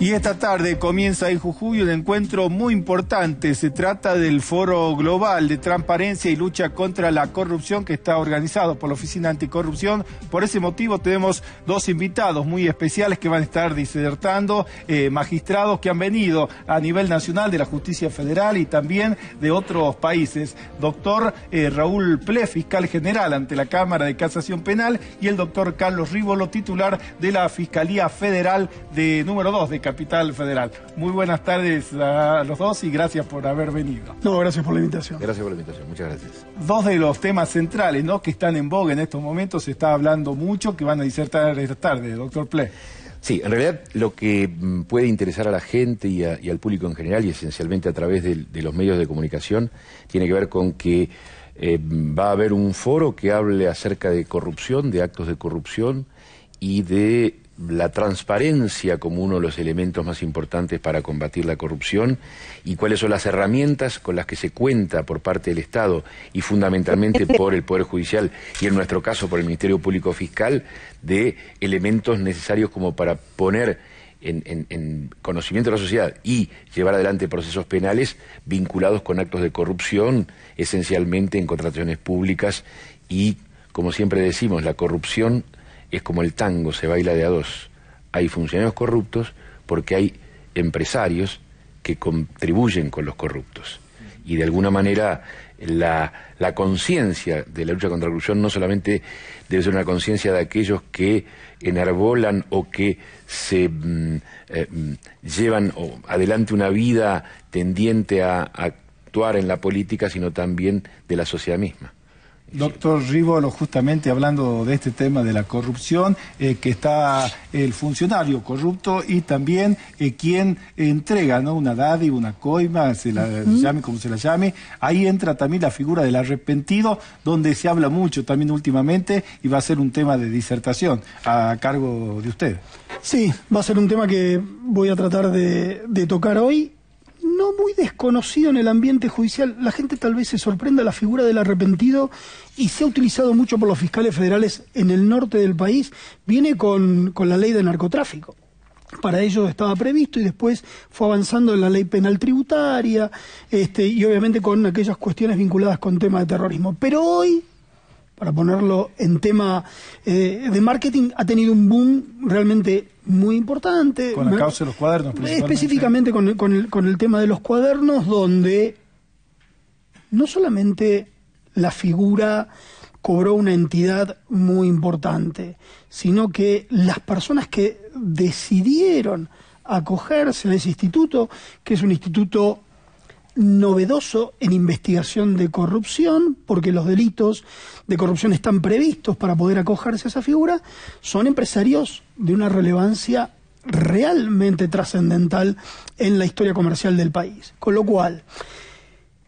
Y esta tarde comienza en Jujuy un encuentro muy importante. Se trata del Foro Global de Transparencia y Lucha contra la Corrupción que está organizado por la Oficina Anticorrupción. Por ese motivo tenemos dos invitados muy especiales que van a estar disertando, eh, magistrados que han venido a nivel nacional de la justicia federal y también de otros países. Doctor eh, Raúl Ple, fiscal general ante la Cámara de Casación Penal, y el doctor Carlos Rívolo, titular de la Fiscalía Federal de número 2 de Casación Capital Federal. Muy buenas tardes a los dos y gracias por haber venido. No, gracias por la invitación. Gracias por la invitación, muchas gracias. Dos de los temas centrales ¿no? que están en boga en estos momentos, se está hablando mucho, que van a disertar esta tarde, doctor Ple. Sí, en realidad lo que mm, puede interesar a la gente y, al público en general, y esencialmente a través de, los medios de comunicación, tiene que ver con que eh, va a haber un foro que hable acerca de corrupción, de actos de corrupción y de la transparencia como uno de los elementos más importantes para combatir la corrupción y cuáles son las herramientas con las que se cuenta por parte del Estado y fundamentalmente este por el Poder Judicial y en nuestro caso por el Ministerio Público Fiscal de elementos necesarios como para poner en, conocimiento de la sociedad y llevar adelante procesos penales vinculados con actos de corrupción, esencialmente en contrataciones públicas y, como siempre decimos, la corrupción es como el tango, se baila de a dos. Hay funcionarios corruptos porque hay empresarios que contribuyen con los corruptos. Y de alguna manera la, conciencia de la lucha contra la corrupción no solamente debe ser una conciencia de aquellos que enarbolan o que se mm, eh, mm, llevan adelante una vida tendiente a actuar en la política, sino también de la sociedad misma. Doctor Rivolo, justamente hablando de este tema de la corrupción, eh, que está el funcionario corrupto y también eh, quien entrega ¿no? una dádiva, una coima, se la llame como se la llame. Ahí entra también la figura del arrepentido, donde se habla mucho también últimamente y va a ser un tema de disertación a cargo de usted. Sí, va a ser un tema que voy a tratar de tocar hoy no muy desconocido en el ambiente judicial. La gente tal vez se sorprenda la figura del arrepentido y se ha utilizado mucho por los fiscales federales en el norte del país. Viene con, con la ley de narcotráfico. Para ello estaba previsto y después fue avanzando en la ley penal tributaria este, y obviamente con aquellas cuestiones vinculadas con temas de terrorismo. Pero hoy para ponerlo en tema eh, de marketing, ha tenido un boom realmente muy importante. Con la causa de los cuadernos. Eh, específicamente con el, con, el, con el tema de los cuadernos, donde no solamente la figura cobró una entidad muy importante, sino que las personas que decidieron acogerse a ese instituto, que es un instituto novedoso en investigación de corrupción, porque los delitos de corrupción están previstos para poder acogerse a esa figura, son empresarios de una relevancia realmente trascendental en la historia comercial del país. Con lo cual,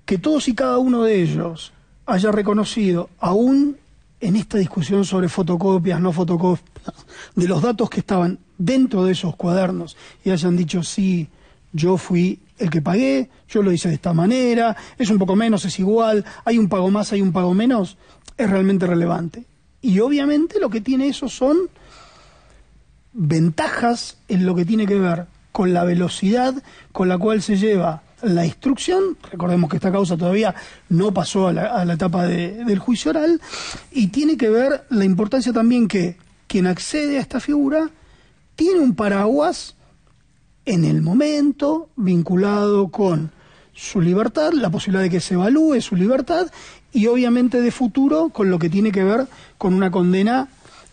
que todos y cada uno de ellos haya reconocido, aún en esta discusión sobre fotocopias, no fotocopias, de los datos que estaban dentro de esos cuadernos y hayan dicho, sí, yo fui el que pagué, yo lo hice de esta manera, es un poco menos, es igual, hay un pago más, hay un pago menos, es realmente relevante. Y obviamente lo que tiene eso son ventajas en lo que tiene que ver con la velocidad con la cual se lleva la instrucción, recordemos que esta causa todavía no pasó a la, etapa del juicio oral, y tiene que ver la importancia también que quien accede a esta figura tiene un paraguas en el momento, vinculado con su libertad, la posibilidad de que se evalúe su libertad y obviamente de futuro con lo que tiene que ver con una condena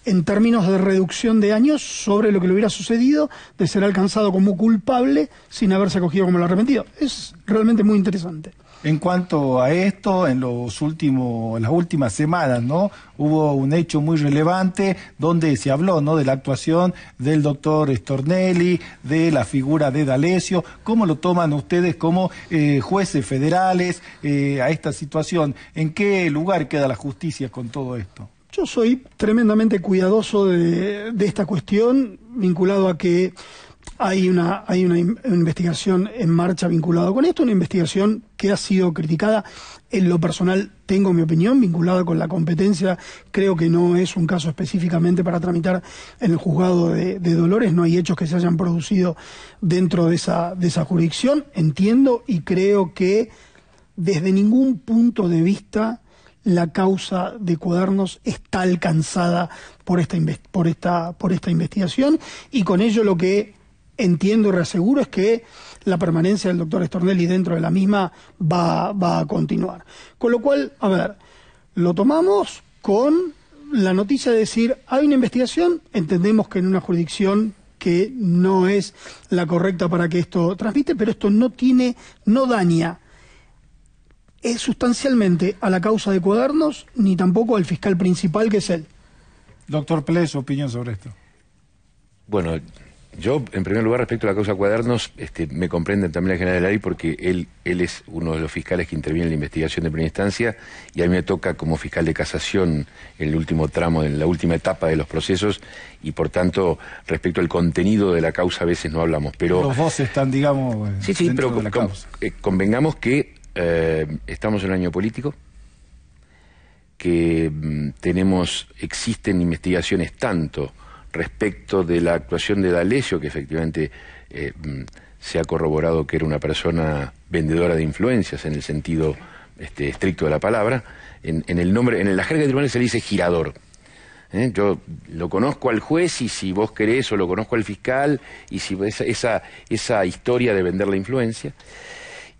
en términos de reducción de años sobre lo que le hubiera sucedido de ser alcanzado como culpable sin haberse acogido como el arrepentido. Es realmente muy interesante. En cuanto a esto, en los últimos, las últimas semanas, ¿no? Hubo un hecho muy relevante donde se habló, ¿no? De la actuación del doctor Stornelli, de la figura de D'Alessio. ¿Cómo lo toman ustedes como eh, jueces federales eh, a esta situación? ¿En qué lugar queda la justicia con todo esto? Yo soy tremendamente cuidadoso de, de esta cuestión, vinculado a que hay una, hay una investigación en marcha vinculada con esto, una investigación que ha sido criticada. En lo personal tengo mi opinión vinculada con la competencia. Creo que no es un caso específicamente para tramitar en el juzgado de, Dolores. No hay hechos que se hayan producido dentro de esa, de esa jurisdicción. Entiendo y creo que desde ningún punto de vista la causa de Cuadernos está alcanzada por esta, por esta, por esta investigación y con ello lo que entiendo y reaseguro es que la permanencia del doctor Estornelli dentro de la misma va, a continuar. Con lo cual, a ver, lo tomamos con la noticia de decir, hay una investigación, entendemos que en una jurisdicción que no es la correcta para que esto transmite, pero esto no tiene, no daña es eh, sustancialmente a la causa de Cuadernos ni tampoco al fiscal principal que es él. Doctor Ples opinión sobre esto. Bueno, yo, en primer lugar, respecto a la causa Cuadernos, este, me comprenden también la general Ari porque él, él es uno de los fiscales que interviene en la investigación de primera instancia y a mí me toca como fiscal de casación en el último tramo, en la última etapa de los procesos y por tanto, respecto al contenido de la causa a veces no hablamos. Pero los están, digamos, eh, sí, sí, la eh, convengamos que eh, estamos en un año político, que mm, tenemos, existen investigaciones tanto respecto de la actuación de D'Alessio, que efectivamente eh, mm, se ha corroborado que era una persona vendedora de influencias en el sentido este, estricto de la palabra. En, el nombre, en la jerga de tribunales se le dice girador. ¿eh? Yo lo conozco al juez y si vos querés, o lo conozco al fiscal, y si esa, esa, esa historia de vender la influencia.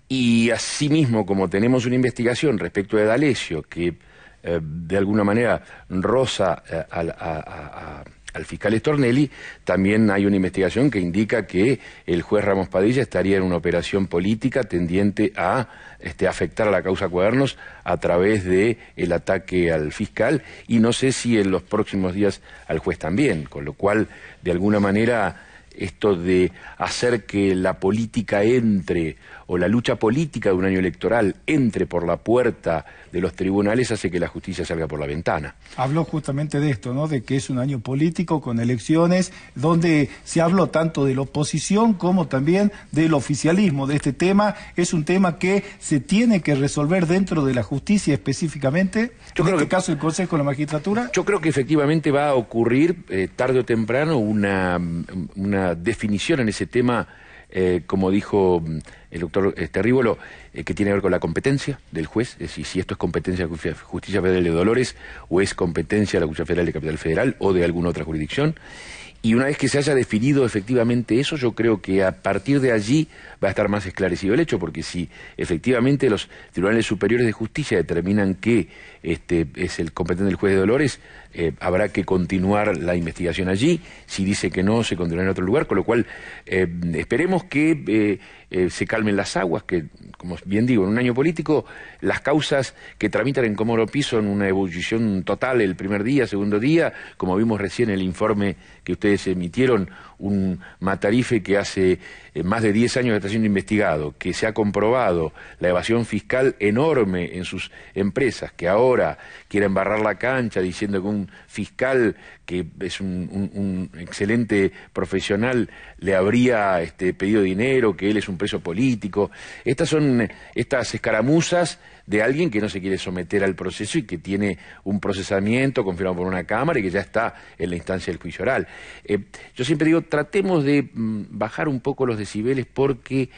Y asimismo, como tenemos una investigación respecto de D'Alessio, que eh, de alguna manera roza a al fiscal Stornelli, también hay una investigación que indica que el juez Ramos Padilla estaría en una operación política tendiente a este, afectar a la causa Cuadernos a través de el ataque al fiscal y no sé si en los próximos días al juez también, con lo cual de alguna manera esto de hacer que la política entre o la lucha política de un año electoral entre por la puerta de los tribunales hace que la justicia salga por la ventana. Habló justamente de esto, ¿no? De que es un año político con elecciones donde se habló tanto de la oposición como también del oficialismo de este tema. Es un tema que se tiene que resolver dentro de la justicia específicamente. en este caso el Consejo de la Magistratura. Yo creo que efectivamente va a ocurrir eh, tarde o temprano una definición en ese tema, eh, como dijo mm, el doctor Terrívolo, este, eh, que tiene que ver con la competencia del juez, es decir, si esto es competencia de la Justicia Federal de Dolores o es competencia de la Justicia Federal de Capital Federal o de alguna otra jurisdicción. Y una vez que se haya definido efectivamente eso, yo creo que a partir de allí va a estar más esclarecido el hecho, porque si efectivamente los tribunales superiores de justicia determinan que este, es el competente el juez de Dolores, eh, habrá que continuar la investigación allí. Si dice que no, se continuará en otro lugar, con lo cual eh, esperemos que eh, se calmen las aguas, que, como bien digo, en un año político, las causas que tramitan en Comoro Piso en una ebullición total el primer día, segundo día, como vimos recién en el informe que ustedes emitieron, un matarife que hace más de 10 años siendo investigado, que se ha comprobado la evasión fiscal enorme en sus empresas, que ahora quieren barrar la cancha diciendo que un fiscal que es un, excelente profesional, le habría este, pedido dinero, que él es un preso político. Estas son estas escaramuzas de alguien que no se quiere someter al proceso y que tiene un procesamiento confirmado por una Cámara y que ya está en la instancia del juicio oral. Eh, yo siempre digo, tratemos de mm, bajar un poco los decibeles porque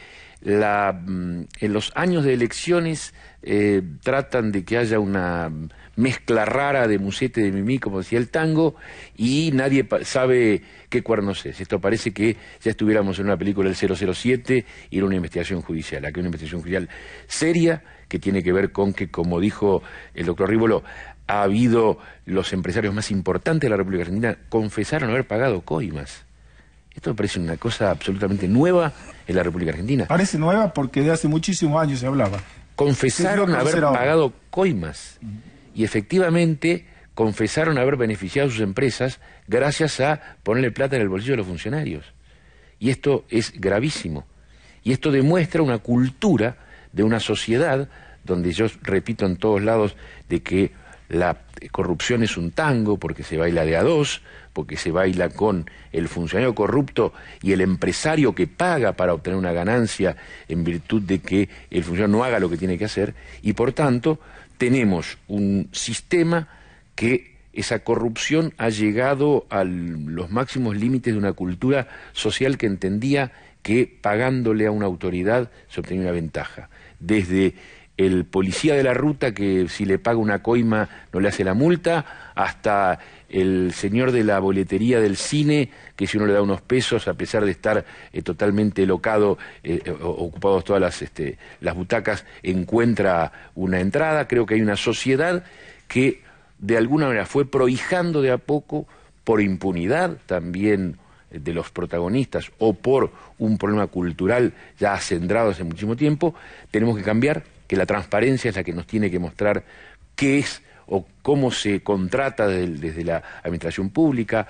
Mm, en los años de elecciones eh, tratan de que haya una mezcla rara de musete de mimí, como decía el tango, y nadie sabe qué cuernos es. Esto parece que ya estuviéramos en una película del 007 y era una investigación judicial. Aquí una investigación judicial seria que tiene que ver con que, como dijo el doctor Rívolo, ha habido los empresarios más importantes de la República Argentina confesaron haber pagado coimas. Esto parece una cosa absolutamente nueva en la República Argentina. Parece nueva porque de hace muchísimos años se hablaba. Confesaron haber pagado coimas y efectivamente confesaron haber beneficiado a sus empresas gracias a ponerle plata en el bolsillo de los funcionarios. Y esto es gravísimo. Y esto demuestra una cultura de una sociedad donde yo repito en todos lados de que la corrupción es un tango porque se baila de a dos, porque se baila con el funcionario corrupto y el empresario que paga para obtener una ganancia en virtud de que el funcionario no haga lo que tiene que hacer y por tanto tenemos un sistema que esa corrupción ha llegado a los máximos límites de una cultura social que entendía que pagándole a una autoridad se obtenía una ventaja. Desde el policía de la ruta que si le paga una coima no le hace la multa, hasta el señor de la boletería del cine que si uno le da unos pesos a pesar de estar eh, totalmente locado, eh, eh, ocupados todas las, este, las butacas, encuentra una entrada. Creo que hay una sociedad que de alguna manera fue prohijando de a poco por impunidad también de los protagonistas o por un problema cultural ya acendrado hace muchísimo tiempo, tenemos que cambiar, que la transparencia es la que nos tiene que mostrar qué es o cómo se contrata desde, la administración pública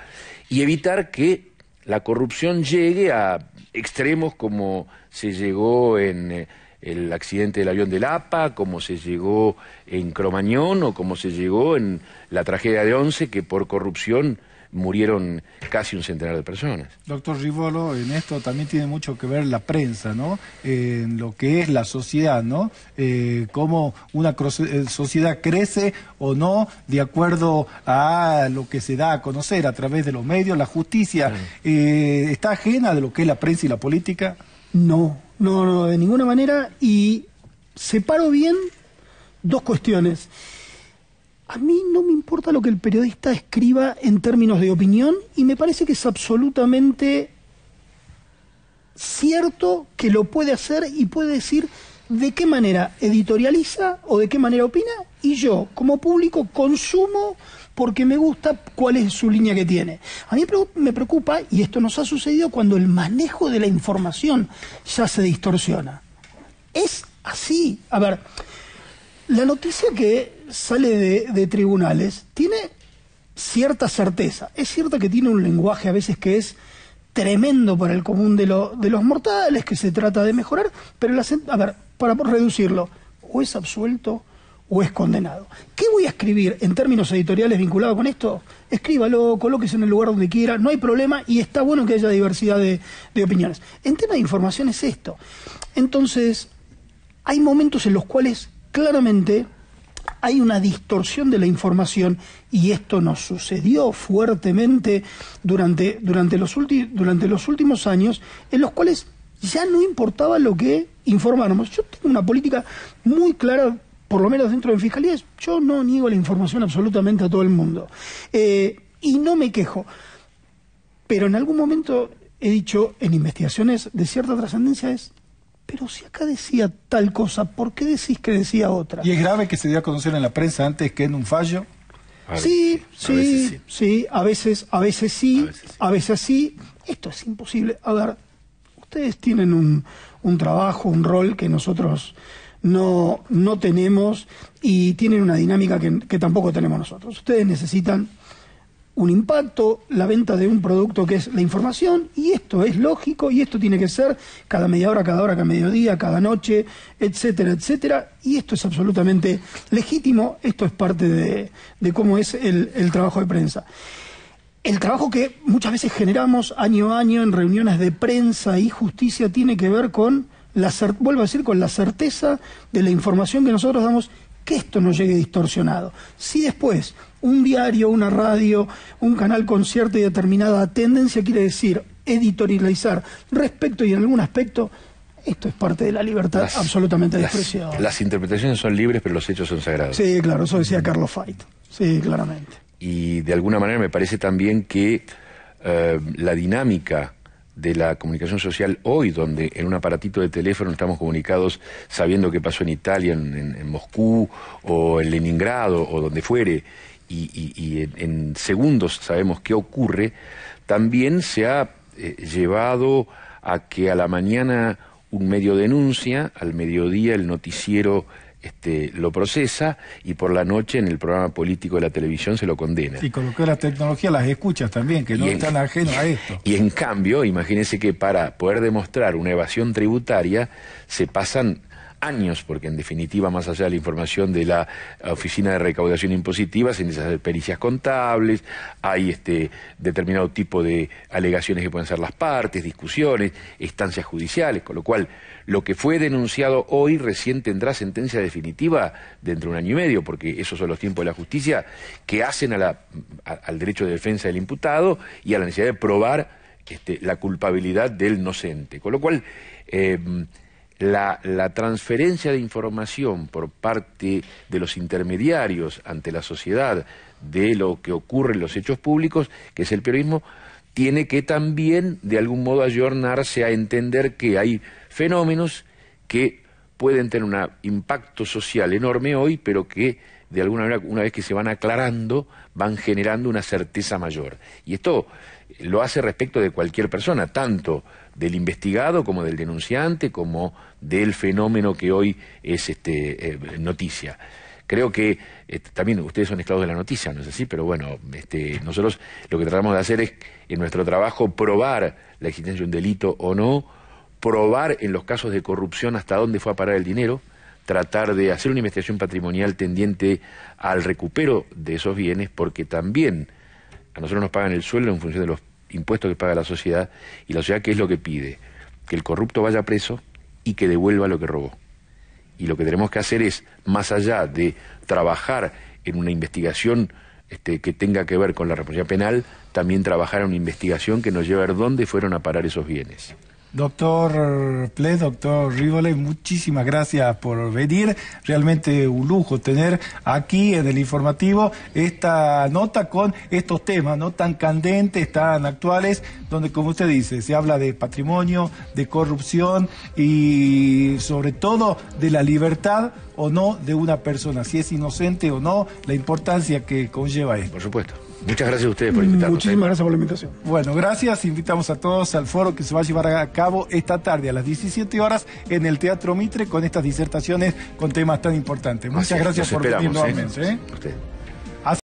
y evitar que la corrupción llegue a extremos como se llegó en eh, el accidente del avión del APA, como se llegó en Cromañón o como se llegó en la tragedia de Once, que por corrupción murieron casi un centenar de personas. Doctor Rivolo, en esto también tiene mucho que ver la prensa, ¿no? En lo que es la sociedad, ¿no? Eh, cómo una eh, sociedad crece o no de acuerdo a lo que se da a conocer a través de los medios, la justicia. Eh, ¿Está ajena de lo que es la prensa y la política? No, no, no, de ninguna manera. Y separo bien dos cuestiones. A mí no me importa lo que el periodista escriba en términos de opinión y me parece que es absolutamente cierto que lo puede hacer y puede decir de qué manera editorializa o de qué manera opina y yo como público consumo porque me gusta cuál es su línea que tiene. A mí me preocupa, y esto nos ha sucedido, cuando el manejo de la información ya se distorsiona. Es así. A ver, la noticia que sale de, tribunales tiene cierta certeza. Es cierto que tiene un lenguaje a veces que es tremendo para el común de, de los mortales, que se trata de mejorar, pero la, a ver, para reducirlo, o es absuelto o es condenado. ¿Qué voy a escribir en términos editoriales vinculado con esto? Escríbalo, colóquese en el lugar donde quiera, no hay problema y está bueno que haya diversidad de, de opiniones. En tema de información es esto. Entonces, hay momentos en los cuales claramente hay una distorsión de la información y esto nos sucedió fuertemente durante, durante, los, últimos años en los cuales ya no importaba lo que informáramos. Yo tengo una política muy clara, por lo menos dentro de fiscalías, yo no niego la información absolutamente a todo el mundo. Eh, y no me quejo. Pero en algún momento he dicho en investigaciones de cierta trascendencia es pero si acá decía tal cosa, ¿por qué decís que decía otra? ¿Y es grave que se dio a conocer en la prensa antes que en un fallo? sí, sí, sí, a veces, a veces sí, a veces sí, Esto es imposible. A ver, ustedes tienen un, trabajo, un rol que nosotros no, no tenemos y tienen una dinámica que tampoco tenemos nosotros. Ustedes necesitan un impacto, la venta de un producto que es la información, y esto es lógico, y esto tiene que ser cada media hora, cada hora, cada mediodía, cada noche, etcétera, etcétera, y esto es absolutamente legítimo, esto es parte de, de cómo es el, el trabajo de prensa. El trabajo que muchas veces generamos año a año en reuniones de prensa y justicia tiene que ver con la vuelvo a decir, con la certeza de la información que nosotros damos que esto no llegue distorsionado. Si después un diario, una radio, un canal con cierta y determinada tendencia quiere decir editorializar respecto y en algún aspecto, esto es parte de la libertad absolutamente despreciada. Las, interpretaciones son libres, pero los hechos son sagrados. Sí, claro, eso decía Carlos fight Sí, claramente. Y de alguna manera me parece también que eh, la dinámica de la comunicación social hoy, donde en un aparatito de teléfono estamos comunicados sabiendo qué pasó en Italia, en, Moscú o en Leningrado o donde fuere, y, en, segundos sabemos qué ocurre, también se ha eh, llevado a que a la mañana un medio denuncia, al mediodía el noticiero este, lo procesa y por la noche en el programa político de la televisión se lo condena. Y con lo que la tecnología las escuchas también, que no están ajenas a esto. Y en cambio, imagínense que para poder demostrar una evasión tributaria se pasan años, porque en definitiva, más allá de la información de la Oficina de Recaudación Impositiva, se necesitan pericias contables, hay este determinado tipo de alegaciones que pueden ser las partes, discusiones, estancias judiciales, con lo cual lo que fue denunciado hoy recién tendrá sentencia definitiva dentro de un año y medio, porque esos son los tiempos de la justicia que hacen al derecho de defensa del imputado y a la necesidad de probar este, la culpabilidad del inocente. Con lo cual, em, la, transferencia de información por parte de los intermediarios ante la sociedad de lo que ocurre en los hechos públicos, que es el periodismo, tiene que también de algún modo ayornarse a entender que hay fenómenos que pueden tener un impacto social enorme hoy, pero que de alguna manera, una vez que se van aclarando, van generando una certeza mayor. Y esto lo hace respecto de cualquier persona, tanto del investigado como del denunciante, como del fenómeno que hoy es este, eh, noticia. Creo que este, también ustedes son esclavos de la noticia, ¿no es así? Pero bueno, este, nosotros lo que tratamos de hacer es, en nuestro trabajo, probar la existencia de un delito o no, probar en los casos de corrupción hasta dónde fue a parar el dinero, tratar de hacer una investigación patrimonial tendiente al recupero de esos bienes, porque también a nosotros nos pagan el sueldo en función de los impuestos que paga la sociedad. ¿Y la sociedad qué es lo que pide? Que el corrupto vaya preso y que devuelva lo que robó. Y lo que tenemos que hacer es, más allá de trabajar en una investigación este, que tenga que ver con la responsabilidad penal, también trabajar en una investigación que nos lleve a ver dónde fueron a parar esos bienes. Doctor Ple, doctor Rivole, muchísimas gracias por venir. Realmente un lujo tener aquí en el informativo esta nota con estos temas, ¿no? Tan candentes, tan actuales, donde, como usted dice, se habla de patrimonio, de corrupción y sobre todo de la libertad o no de una persona, si es inocente o no, la importancia que conlleva esto. Por supuesto. Muchas gracias a ustedes por invitarnos. Muchísimas gracias por la invitación. Bueno, gracias. Invitamos a todos al foro que se va a llevar a cabo esta tarde a las 17 horas en el Teatro Mitre con estas disertaciones con temas tan importantes. Muchas gracias por venir ¿eh? nuevamente. ¿eh?